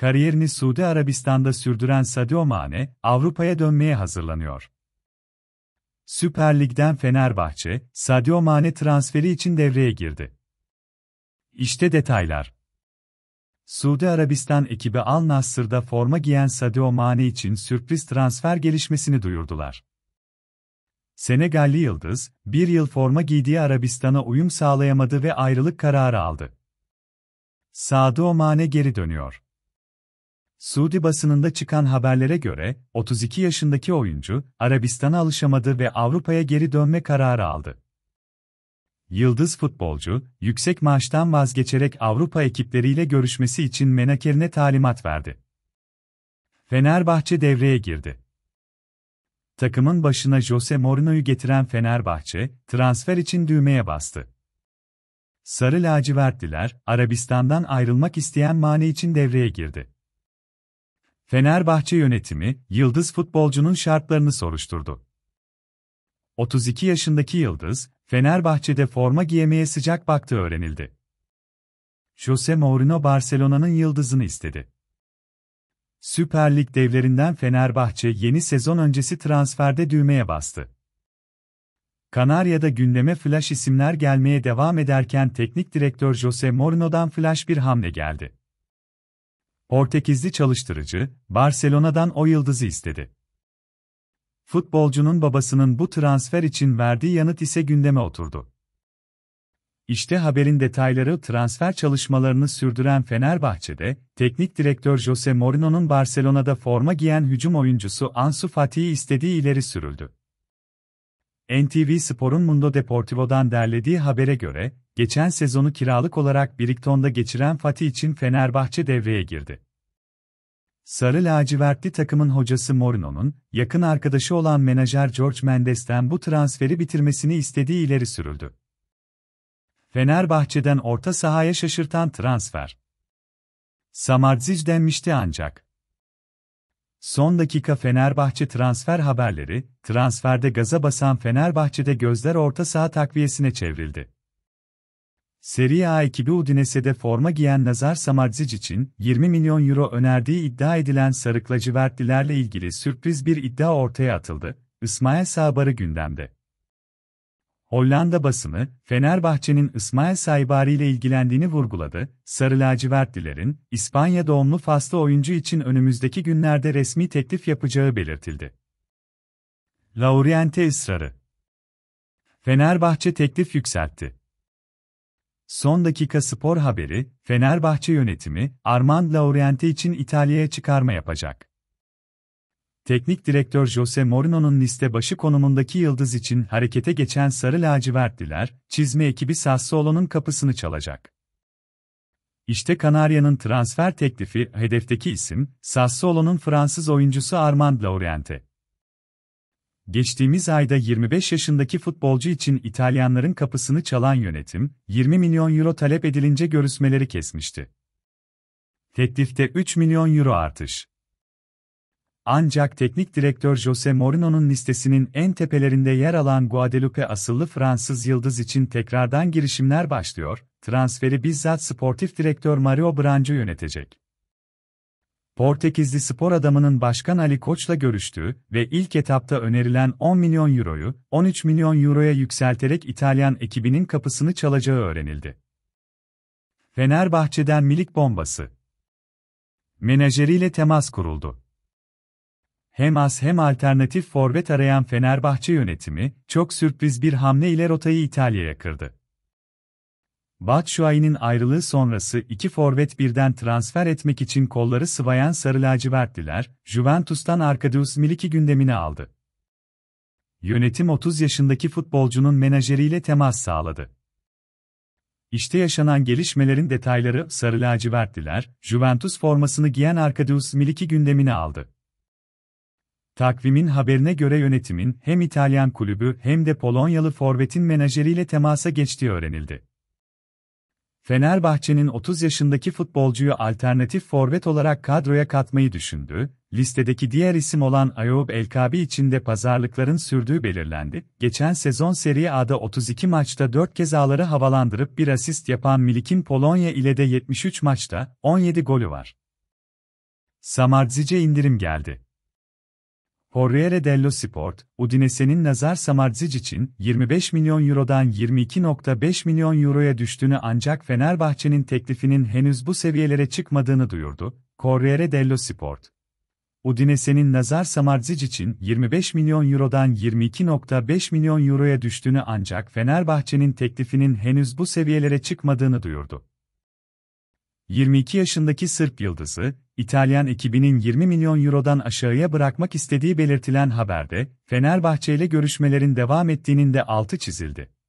Kariyerini Suudi Arabistan'da sürdüren Sadio Mane, Avrupa'ya dönmeye hazırlanıyor. Süper Lig'den Fenerbahçe, Sadio Mane transferi için devreye girdi. İşte detaylar. Suudi Arabistan ekibi Al Nassr'da forma giyen Sadio Mane için sürpriz transfer gelişmesini duyurdular. Senegalli Yıldız, bir yıl forma giydiği Arabistan'a uyum sağlayamadı ve ayrılık kararı aldı. Sadio Mane geri dönüyor. Suudi basınında çıkan haberlere göre, 32 yaşındaki oyuncu, Arabistan'a alışamadı ve Avrupa'ya geri dönme kararı aldı. Yıldız futbolcu, yüksek maaştan vazgeçerek Avrupa ekipleriyle görüşmesi için menakerine talimat verdi. Fenerbahçe devreye girdi. Takımın başına Jose Mourinho'yu getiren Fenerbahçe, transfer için düğmeye bastı. Sarı lacivertliler, Arabistan'dan ayrılmak isteyen Mane için devreye girdi. Fenerbahçe yönetimi, yıldız futbolcunun şartlarını soruşturdu. 32 yaşındaki Yıldız, Fenerbahçe'de forma giyemeye sıcak baktı öğrenildi. Jose Mourinho Barcelona'nın yıldızını istedi. Süper Lig devlerinden Fenerbahçe yeni sezon öncesi transferde düğmeye bastı. Kanarya'da gündeme flash isimler gelmeye devam ederken teknik direktör Jose Mourinho'dan flash bir hamle geldi. Portekizli çalıştırıcı, Barcelona'dan o yıldızı istedi. Futbolcunun babasının bu transfer için verdiği yanıt ise gündeme oturdu. İşte haberin detayları transfer çalışmalarını sürdüren Fenerbahçe'de, teknik direktör Jose Mourinho'nun Barcelona'da forma giyen hücum oyuncusu Ansu Fati'yi istediği ileri sürüldü. NTV Spor'un Mundo Deportivo'dan derlediği habere göre, geçen sezonu kiralık olarak Brigton'da geçiren Fatih için Fenerbahçe devreye girdi. Sarı lacivertli takımın hocası Morino'nun, yakın arkadaşı olan menajer George Mendes'ten bu transferi bitirmesini istediği ileri sürüldü. Fenerbahçe'den orta sahaya şaşırtan transfer. Samardzic denmişti ancak. Son dakika Fenerbahçe transfer haberleri, transferde gaza basan Fenerbahçe'de gözler orta saha takviyesine çevrildi. Serie A ekibi Udinese'de forma giyen Nazar Samardzic için 20 milyon euro önerdiği iddia edilen Sarıklacı Vertlilerle ilgili sürpriz bir iddia ortaya atıldı. İsmail Sabar'ı gündemde. Hollanda basını, Fenerbahçe'nin İsmail Saybari ile ilgilendiğini vurguladı, Sarı lacivertlilerin, İspanya doğumlu Faslı oyuncu için önümüzdeki günlerde resmi teklif yapacağı belirtildi. Lauriente ısrarı Fenerbahçe teklif yükseltti. Son dakika spor haberi, Fenerbahçe yönetimi, Armand Lauriente için İtalya'ya çıkarma yapacak. Teknik direktör Jose Mourinho'nun liste başı konumundaki yıldız için harekete geçen sarı lacivertliler, çizme ekibi Sassuolo'nun kapısını çalacak. İşte Kanarya'nın transfer teklifi, hedefteki isim, Sassuolo'nun Fransız oyuncusu Armand Laurent'e. Geçtiğimiz ayda 25 yaşındaki futbolcu için İtalyanların kapısını çalan yönetim, 20 milyon euro talep edilince görüşmeleri kesmişti. Teklifte 3 milyon euro artış. Ancak teknik direktör Jose Mourinho'nun listesinin en tepelerinde yer alan Guadeloupe asıllı Fransız yıldız için tekrardan girişimler başlıyor, transferi bizzat sportif direktör Mario Branco yönetecek. Portekizli spor adamının Başkan Ali Koç'la görüştüğü ve ilk etapta önerilen 10 milyon euroyu 13 milyon euroya yükselterek İtalyan ekibinin kapısını çalacağı öğrenildi. Fenerbahçe'den milik bombası. Menajeriyle temas kuruldu hem az hem alternatif forvet arayan Fenerbahçe yönetimi, çok sürpriz bir hamle ile rotayı İtalya'ya kırdı. Batshuayi'nin ayrılığı sonrası iki forvet birden transfer etmek için kolları sıvayan Sarı Lacivertliler, Juventus'tan Arkadius Miliki gündemine aldı. Yönetim 30 yaşındaki futbolcunun menajeriyle temas sağladı. İşte yaşanan gelişmelerin detayları Sarı Lacivertliler, Juventus formasını giyen Arkadius Miliki gündemine aldı. Takvimin haberine göre yönetimin hem İtalyan kulübü hem de Polonyalı forvetin menajeriyle temasa geçtiği öğrenildi. Fenerbahçe'nin 30 yaşındaki futbolcuyu alternatif forvet olarak kadroya katmayı düşündü. Listedeki diğer isim olan Ayoub Elkabi için de pazarlıkların sürdüğü belirlendi. Geçen sezon Serie A'da 32 maçta 4 kez ağları havalandırıp bir asist yapan Milik'in Polonya ile de 73 maçta 17 golü var. Samardzic'e indirim geldi. Corriere dello Sport, Udinese'nin Nazar Samardzic için 25 milyon eurodan 22.5 milyon euroya düştüğünü ancak Fenerbahçe'nin teklifinin henüz bu seviyelere çıkmadığını duyurdu. Corriere dello Sport. Udinese'nin Nazar Samardzic için 25 milyon eurodan 22.5 milyon euroya düştüğünü ancak Fenerbahçe'nin teklifinin henüz bu seviyelere çıkmadığını duyurdu. 22 yaşındaki Sırp yıldızı, İtalyan ekibinin 20 milyon eurodan aşağıya bırakmak istediği belirtilen haberde, Fenerbahçe ile görüşmelerin devam ettiğinin de altı çizildi.